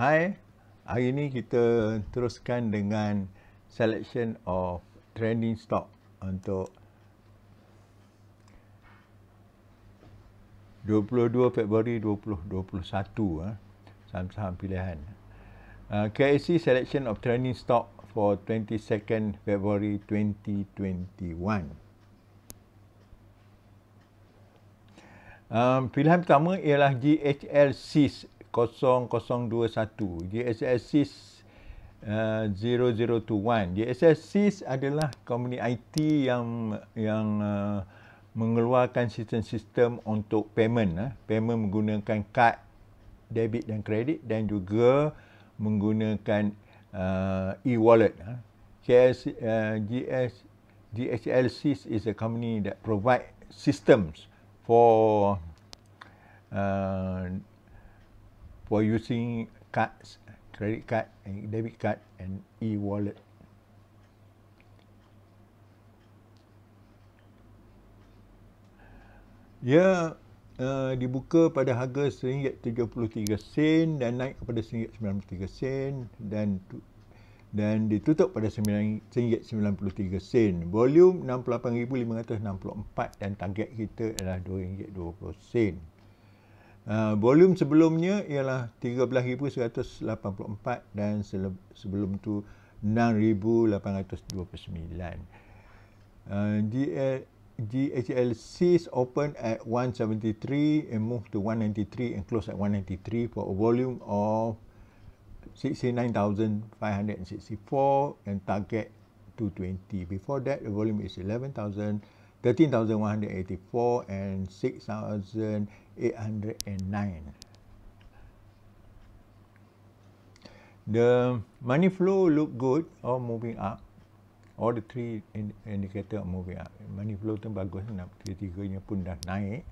Hai, hari ini kita teruskan dengan selection of trending stock untuk 22 Februari 2021 ha. saham-saham pilihan ha, KSC selection of trending stock for 22nd February 2021 Um, pilihan pertama ialah GHL SIS 0021 GSS SIS uh, 0021 GSS SIS adalah company IT yang yang uh, mengeluarkan sistem-sistem untuk payment uh, payment menggunakan kad debit dan kredit dan juga menggunakan uh, e-wallet eh. uh. KS, uh, GS, GHL is a company that provide systems for uh, for using cards, credit card and debit card and e-wallet. Ya, uh, dibuka pada harga RM1.73 dan naik kepada RM1.93 dan tu, dan ditutup pada RM1.93. Volume 68,564 dan target kita adalah RM2.20. Uh, volume sebelumnya ialah 13184 dan sebelum tu 6829 uh, is open at 173 and move to 193 and close at 193 for a volume of 69,564 and target 220. Before that, the volume is 11,000. 13,184 and 6,809. The money flow look good or moving up. All the three indicator are moving up. Money flow tu bagus. Tiga-tiganya pun dah naik.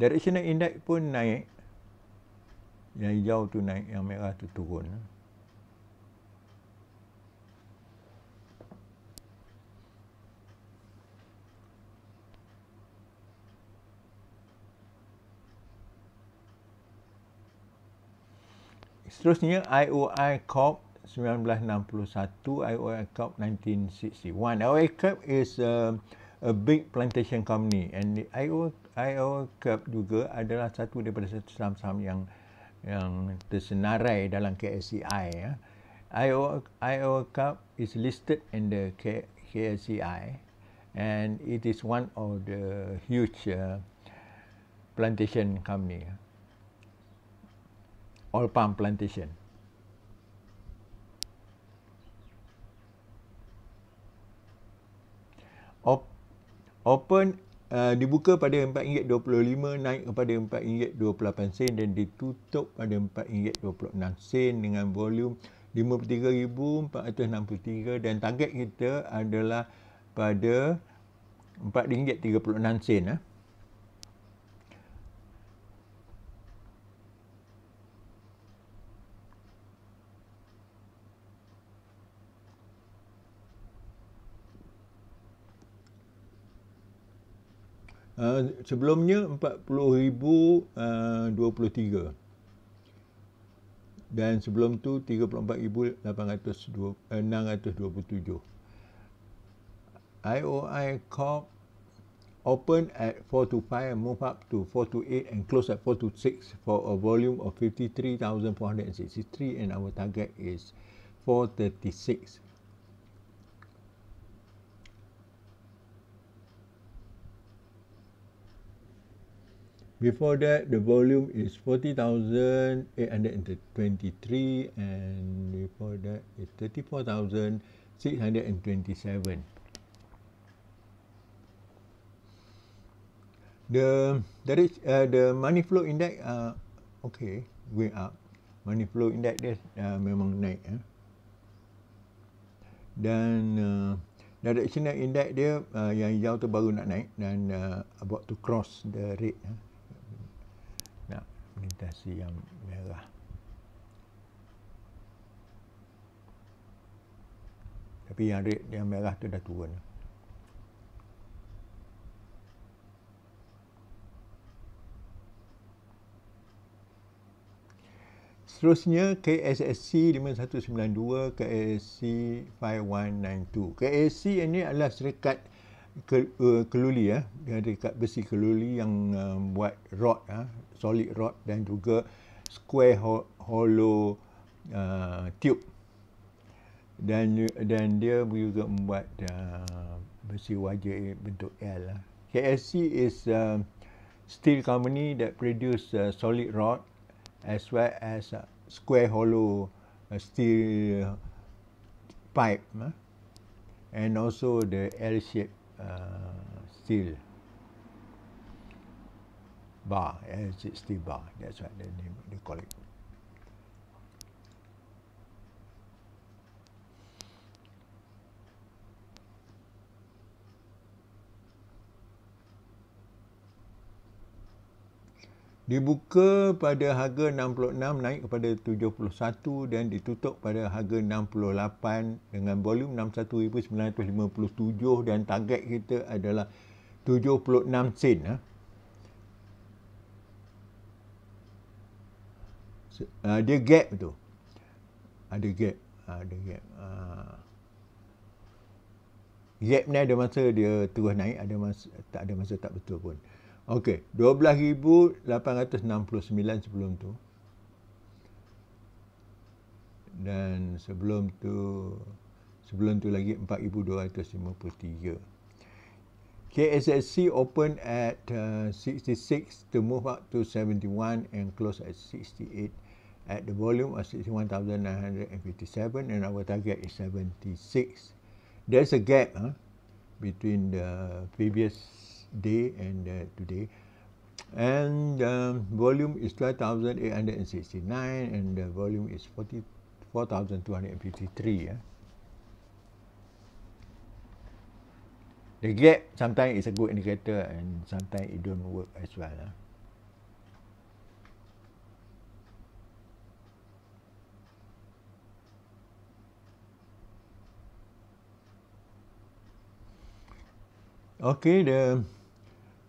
Directional index pun naik. Yang hijau tu naik, yang merah tu turun. Seterusnya IOI Corp 1961, IOI Corp 1961. IOI Corp is a, um, a big plantation company and the IOI, IOI Corp juga adalah satu daripada saham-saham yang yang tersenarai dalam KSCI ya. Iowa, Iowa Cup is listed in the K, KSCI and it is one of the huge uh, plantation company all palm plantation Op open Uh, dibuka pada RM4.25 naik kepada RM4.28 sen dan ditutup pada RM4.26 sen dengan volume 53,463 dan target kita adalah pada RM4.36 sen. uh, sebelumnya 40,023 uh, eh, dan sebelum tu 34,627 eh, IOI Corp open at 4 to 5 and move up to 4 to 8 and close at 4 to 6 for a volume of 53,463 and our target is 436 Before that, the volume is 40,823 and before that is 34,627. The, uh, the money flow index, uh, okay, going up. Money flow index dia uh, memang naik. Eh. Dan uh, directional index dia uh, yang hijau tu baru nak naik dan uh, about to cross the rate. Eh melintasi yang merah tapi yang red yang merah tu dah turun Seterusnya KSSC 5192 KSC 5192 KSC ini adalah serikat ke, uh, keluli ya eh, dekat besi keluli yang uh, buat rod eh, ah, solid rod dan juga square ho- hollow uh, tube dan dan dia juga membuat uh, besi wajah bentuk L eh. Ah. KSC is a um, steel company that produce uh, solid rod as well as uh, square hollow uh, steel pipe ah. and also the L shape uh, steel bar, yeah, steel bar. That's what they, they call it. dibuka pada harga 66 naik kepada 71 dan ditutup pada harga 68 dengan volume 61,957 dan target kita adalah 76 sen. Ada ha. ah, gap tu. Ada ah, gap. Ada ah, gap. Uh, gap ni ada masa dia terus naik. Ada masa, tak ada masa tak betul pun. Okey, 12,869 sebelum tu. Dan sebelum tu, sebelum tu lagi 4,253. KSSC open at uh, 66 to move up to 71 and close at 68 at the volume of 61,957 and our target is 76. There's a gap huh, between the previous day and uh, today and um, volume is 12,869 and the volume is 44,253. Yeah. The gap sometimes is a good indicator and sometimes it don't work as well. Okay, the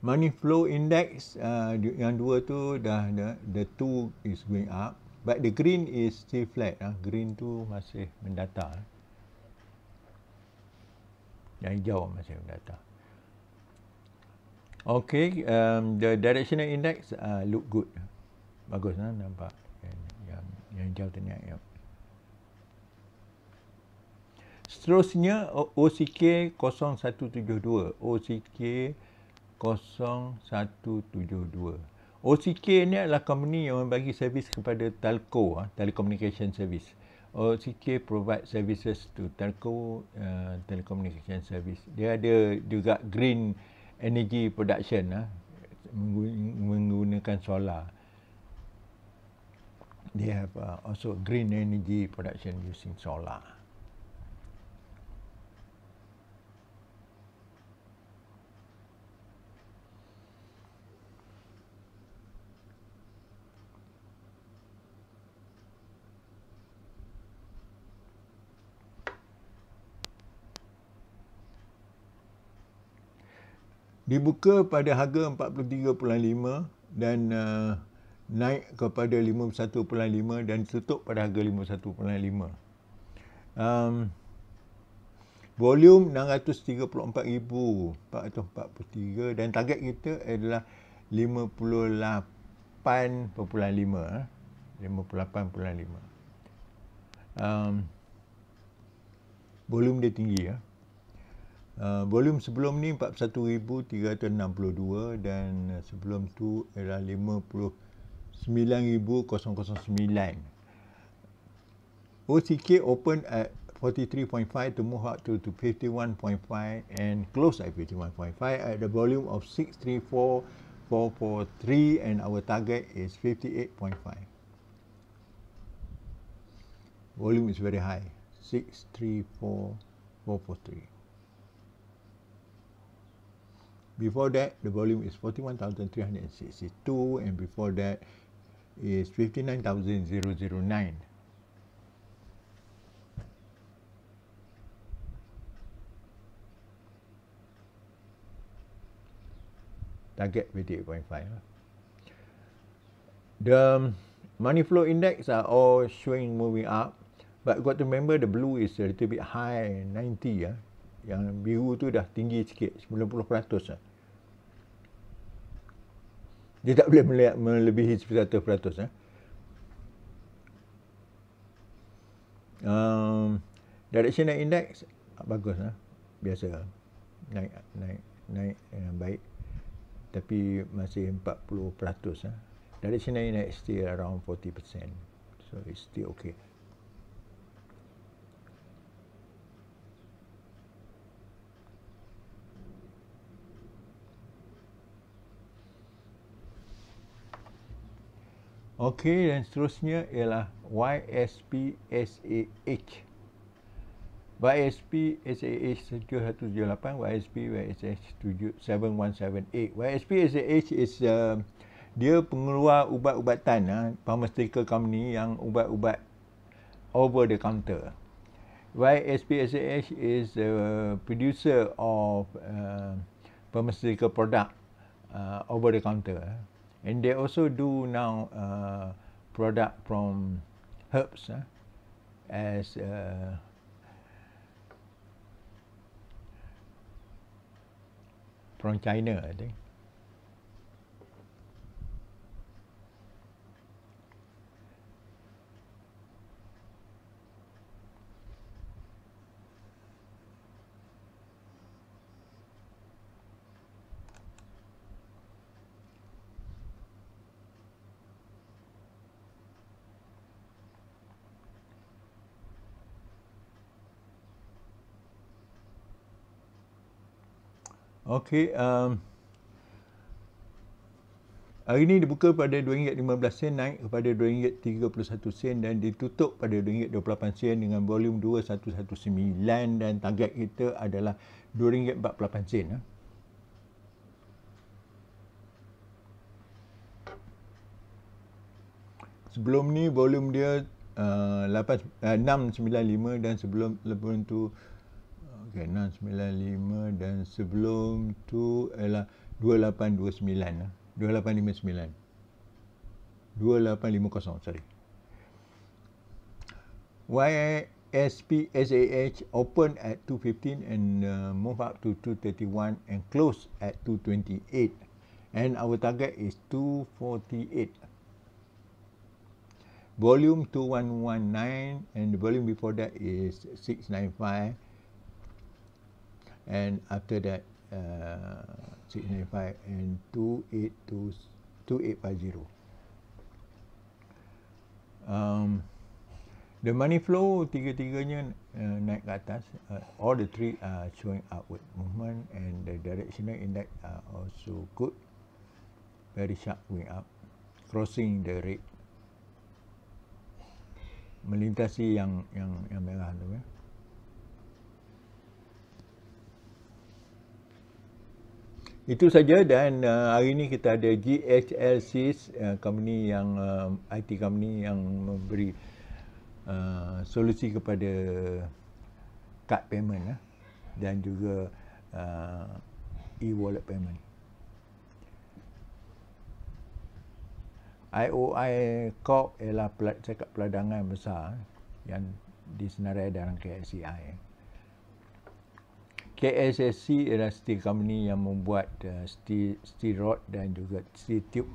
money flow index uh, yang dua tu dah the, the two is going up but the green is still flat uh. green tu masih mendata ah. yang hijau masih mendata ok um, the directional index uh, look good bagus lah nampak yang, yang, yang hijau tu niat yang Seterusnya OCK 0172 OCK 0172. OCK ni adalah company yang bagi servis kepada telco, ah, telecommunication service. OCK provide services to telco, uh, telecommunication service. Dia ada juga green energy production, uh, menggunakan solar. They have uh, also green energy production using solar. dibuka pada harga 43.5 dan uh, naik kepada 51.5 dan tutup pada harga 51.5 um, volume 634,443 dan target kita adalah 58.5 58.5 um, volume dia tinggi ya. Uh. Uh, volume sebelum ni 41,362 dan sebelum tu ialah 59,009. OCK open at 43.5 to move up to, to 51.5 and close at 51.5 at the volume of 634443 and our target is 58.5. Volume is very high, 634443 before that the volume is 41,362 and before that is 59,009 target 88.5 the um, money flow index are all showing moving up but you got to remember the blue is a little bit high 90 ya ah. yang biru tu dah tinggi sikit 90% lah. Dia tak boleh melebihi 100%. Eh? Um, directional index bagus lah. Biasa naik naik naik dengan eh, baik. Tapi masih 40%. Eh? Directional index still around 40%. So it's still okay. Okey dan seterusnya ialah YSPSAH. YSPSAH 718, YSPSAH 7178. YSPSAH is uh, dia pengeluar ubat-ubatan, uh, pharmaceutical company yang ubat-ubat over the counter. YSPSAH is a producer of uh, pharmaceutical product uh, over the counter. Uh and they also do now uh, product from herbs uh, as uh, from China, I think. Okey, um, hari ini dibuka pada RM2.15 sen naik kepada RM2.31 sen dan ditutup pada RM2.28 sen dengan volume 2119 dan target kita adalah RM2.48 sen. Ha. Sebelum ni volume dia uh, 8, uh, 695 dan sebelum lebih tu okay, 695 dan sebelum tu ialah 2829 2859 ah. sorry YSP SAH open at 215 and uh, move up to 231 and close at 228 and our target is 248 Volume 2119 and the volume before that is 695 and after that uh, 695 and 282 2850 um, the money flow tiga-tiganya uh, naik ke atas uh, all the three are showing upward movement and the directional index are also good very sharp way up crossing the red melintasi yang yang yang merah tu ya eh? Itu saja dan uh, hari ini kita ada GHLC uh, company yang uh, um, IT company yang memberi uh, solusi kepada card payment uh, dan juga uh, e-wallet payment. IOI Corp ialah cakap peladangan besar uh, yang disenarai dalam KSCI. E uh. KSSC ialah steel company yang membuat uh, steel, steel rod dan juga steel tube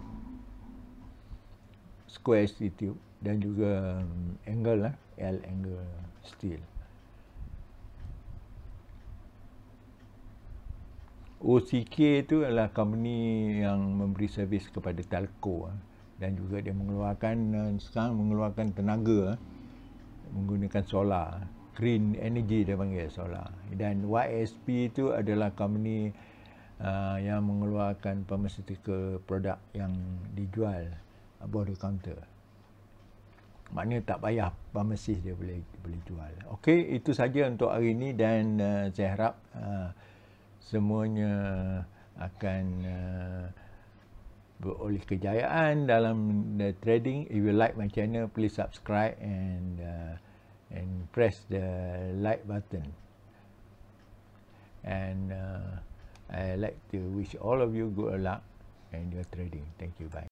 square steel tube dan juga um, angle lah L angle steel OCK itu adalah company yang memberi servis kepada telco uh, dan juga dia mengeluarkan uh, sekarang mengeluarkan tenaga uh, menggunakan solar green energy dia panggil solar dan YSP itu adalah company uh, yang mengeluarkan pharmaceutical produk yang dijual above the counter maknanya tak payah pharmacist dia boleh boleh jual ok itu saja untuk hari ini dan uh, saya harap uh, semuanya akan uh, oleh kejayaan dalam the uh, trading if you like my channel please subscribe and uh and press the like button and uh, I like to wish all of you good luck and your trading thank you bye